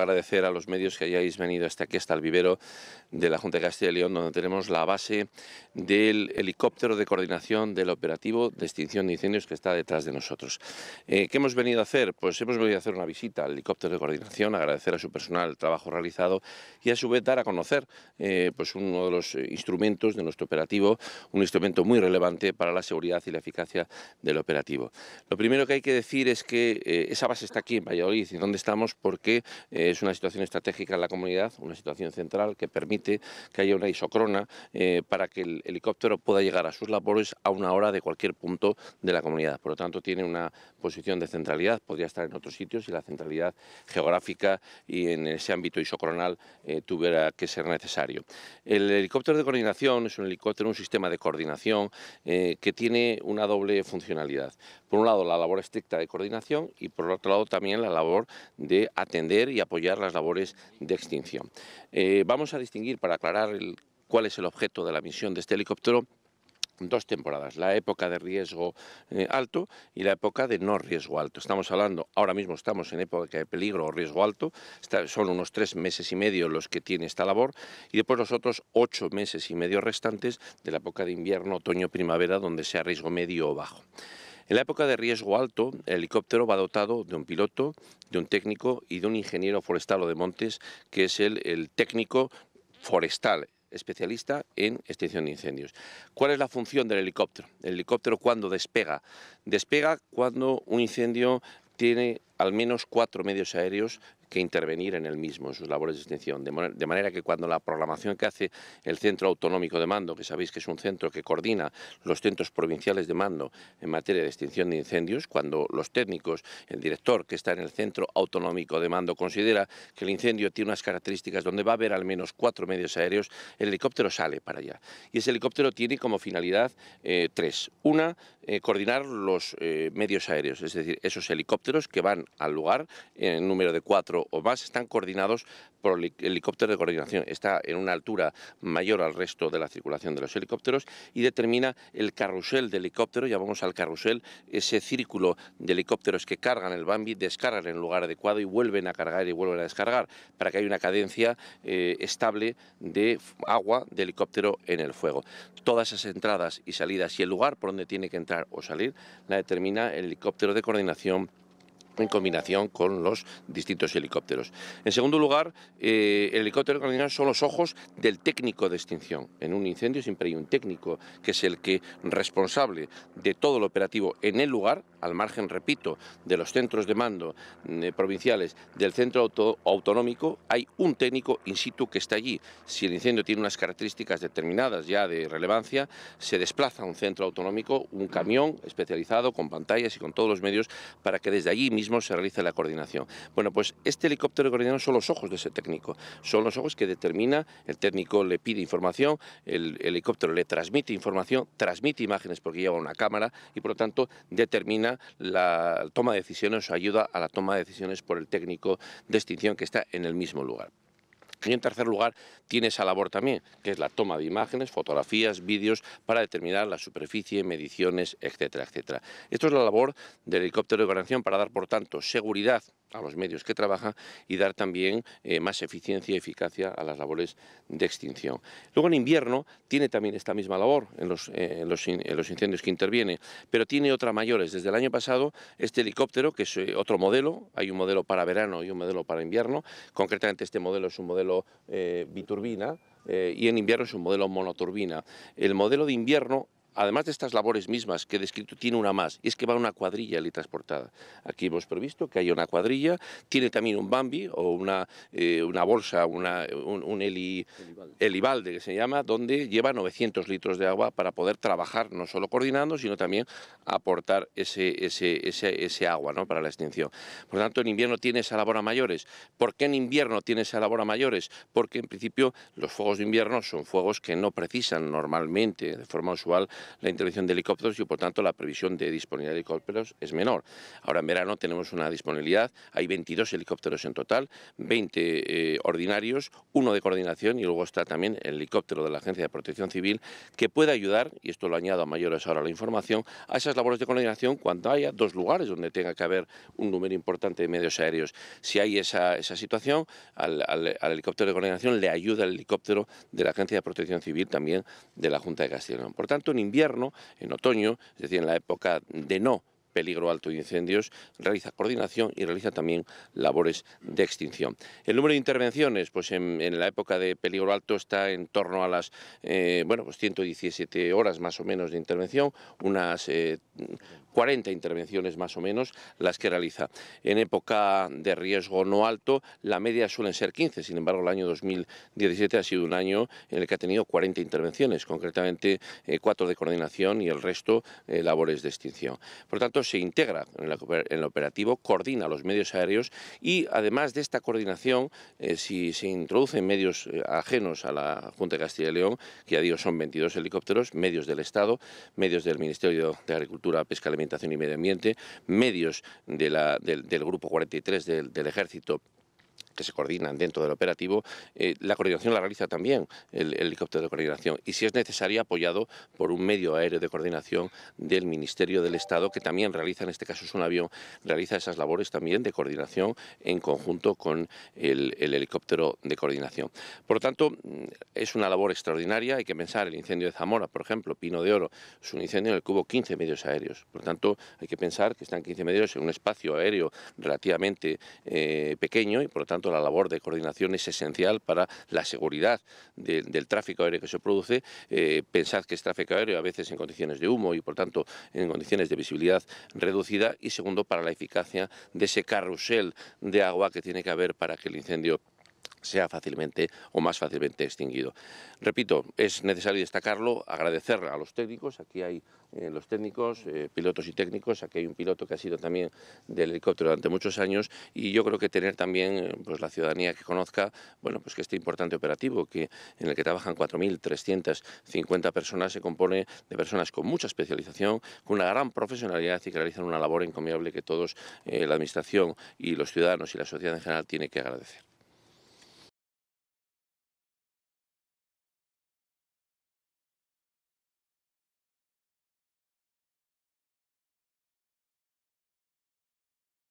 Agradecer a los medios que hayáis venido hasta aquí, hasta el vivero de la Junta de Castilla y León, donde tenemos la base del helicóptero de coordinación del operativo de extinción de incendios que está detrás de nosotros. Eh, ¿Qué hemos venido a hacer? Pues hemos venido a hacer una visita al helicóptero de coordinación, agradecer a su personal el trabajo realizado y a su vez dar a conocer eh, pues uno de los instrumentos de nuestro operativo, un instrumento muy relevante para la seguridad y la eficacia del operativo. Lo primero que hay que decir es que eh, esa base está aquí en Valladolid y dónde estamos porque es una situación estratégica en la comunidad, una situación central que permite que haya una isocrona eh, para que el helicóptero pueda llegar a sus labores a una hora de cualquier punto de la comunidad. Por lo tanto, tiene una posición de centralidad, podría estar en otros sitios y la centralidad geográfica y en ese ámbito isocronal eh, tuviera que ser necesario. El helicóptero de coordinación es un helicóptero, un sistema de coordinación eh, que tiene una doble funcionalidad. Por un lado, la labor estricta de coordinación y por otro lado también la labor de atender y apoyar las labores de extinción. Eh, vamos a distinguir, para aclarar cuál es el objeto de la misión de este helicóptero, dos temporadas, la época de riesgo eh, alto y la época de no riesgo alto. Estamos hablando, ahora mismo estamos en época de peligro o riesgo alto, son unos tres meses y medio los que tiene esta labor y después los otros ocho meses y medio restantes de la época de invierno, otoño, primavera, donde sea riesgo medio o bajo. En la época de riesgo alto, el helicóptero va dotado de un piloto, de un técnico y de un ingeniero forestal o de montes, que es el, el técnico forestal, especialista en extinción de incendios. ¿Cuál es la función del helicóptero? El helicóptero cuando despega. Despega cuando un incendio tiene al menos cuatro medios aéreos que intervenir en el mismo, en sus labores de extinción. De, manera que cuando la programación que hace el Centro Autonómico de Mando, que sabéis que es un centro que coordina los centros provinciales de mando en materia de extinción de incendios, cuando los técnicos, el director que está en el Centro Autonómico de Mando considera que el incendio tiene unas características donde va a haber al menos cuatro medios aéreos, el helicóptero sale para allá. Y ese helicóptero tiene como finalidad eh, tres. Una, eh, coordinar los eh, medios aéreos, es decir, esos helicópteros que van al lugar en número de cuatro o más están coordinados por el helicóptero de coordinación. Está en una altura mayor al resto de la circulación de los helicópteros y determina el carrusel de helicóptero, llamamos al carrusel ese círculo de helicópteros que cargan el Bambi, descargan en el lugar adecuado y vuelven a cargar y vuelven a descargar para que haya una cadencia eh, estable de agua de helicóptero en el fuego. Todas esas entradas y salidas y el lugar por donde tiene que entrar o salir la determina el helicóptero de coordinación en combinación con los distintos helicópteros. En segundo lugar, eh, el helicóptero cardinal son los ojos del técnico de extinción. En un incendio siempre hay un técnico que es el que responsable de todo el operativo en el lugar, al margen, repito, de los centros de mando eh, provinciales del centro autonómico, hay un técnico in situ que está allí. Si el incendio tiene unas características determinadas ya de relevancia, se desplaza a un centro autonómico, un camión especializado con pantallas y con todos los medios para que desde allí mismo se realiza la coordinación. Bueno, pues este helicóptero coordinación son los ojos de ese técnico, son los ojos que determina, el técnico le pide información, el helicóptero le transmite información, transmite imágenes porque lleva una cámara y por lo tanto determina la toma de decisiones o ayuda a la toma de decisiones por el técnico de extinción que está en el mismo lugar. Y en tercer lugar, tiene esa labor también, que es la toma de imágenes, fotografías, vídeos, para determinar la superficie, mediciones, etcétera, etcétera. Esto es la labor del helicóptero de variación para dar, por tanto, seguridad a los medios que trabaja y dar también eh, más eficiencia y eficacia a las labores de extinción. Luego en invierno tiene también esta misma labor en los, eh, incendios que interviene, pero tiene otra mayores. Desde el año pasado este helicóptero, que es eh, otro modelo, hay un modelo para verano y un modelo para invierno, concretamente este modelo es un modelo eh, biturbina eh, y en invierno es un modelo monoturbina. El modelo de invierno además de estas labores mismas que he descrito, tiene una más, y es que va una cuadrilla transportada. Aquí hemos previsto que haya una cuadrilla, tiene también un Bambi o una, eh, una bolsa, una, un, un que se llama, donde lleva 900 litros de agua para poder trabajar, no solo coordinando, sino también aportar ese, ese, agua ¿no? para la extinción. Por lo tanto, en invierno tiene esa labor a mayores. ¿Por qué en invierno tiene esa labor a mayores? Porque, en principio, los fuegos de invierno son fuegos que no precisan normalmente, de forma usual, la intervención de helicópteros y por tanto la previsión de disponibilidad de helicópteros es menor. Ahora en verano tenemos una disponibilidad, hay 22 helicópteros en total, 20 eh, ordinarios, uno de coordinación y luego está también el helicóptero de la Agencia de Protección Civil que puede ayudar, y esto lo añado a mayores ahora la información, a esas labores de coordinación cuando haya dos lugares donde tenga que haber un número importante de medios aéreos. Si hay esa, situación, al, helicóptero de coordinación le ayuda el helicóptero de la Agencia de Protección Civil, también de la Junta de Castellón. Por tanto, invierno, en otoño, es decir, en la época de no peligro alto de incendios, realiza coordinación y realiza también labores de extinción. El número de intervenciones, pues en, la época de peligro alto está en torno a las eh, bueno, pues 117 horas más o menos de intervención, unas 40 eh, intervenciones más o menos las que realiza. En época de riesgo no alto, la media suelen ser 15, sin embargo el año 2017 ha sido un año en el que ha tenido 40 intervenciones, concretamente eh, cuatro de coordinación y el resto labores de extinción. Por tanto, se integra en, el operativo, coordina los medios aéreos y, además de esta coordinación, eh, si se introducen medios eh, ajenos a la Junta de Castilla y León, que ya digo son 22 helicópteros, medios del Estado, medios del Ministerio de Agricultura, Pesca, Alimentación y Medio Ambiente, medios del, Grupo 43 del Ejército que se coordinan dentro del operativo, eh, la coordinación la realiza también el, helicóptero de coordinación y si es necesario apoyado por un medio aéreo de coordinación del Ministerio del Estado que también realiza, en este caso es un avión, realiza esas labores también de coordinación en conjunto con el, helicóptero de coordinación. Por lo tanto, mm, es una labor extraordinaria, hay que pensar el incendio de Zamora, por ejemplo, Pino de Oro, es un incendio en el que hubo 15 medios aéreos, por lo tanto hay que pensar que están 15 medios en un espacio aéreo relativamente eh, pequeño y por lo tanto, la labor de coordinación es esencial para la seguridad del tráfico aéreo que se produce. Eh, pensad que es tráfico aéreo a veces en condiciones de humo y, por tanto, en condiciones de visibilidad reducida. Y segundo, para la eficacia de ese carrusel de agua que tiene que haber para que el incendio sea fácilmente o más fácilmente extinguido. Repito, es necesario destacarlo, agradecer a los técnicos, aquí hay eh, los técnicos, eh, pilotos y técnicos, aquí hay un piloto que ha sido también del helicóptero durante muchos años y yo creo que tener también eh, pues, la ciudadanía que conozca bueno, pues que este importante operativo que, en el que trabajan 4.350 personas se compone de personas con mucha especialización, con una gran profesionalidad y que realizan una labor encomiable que todos, la Administración y los ciudadanos y la sociedad en general tiene que agradecer.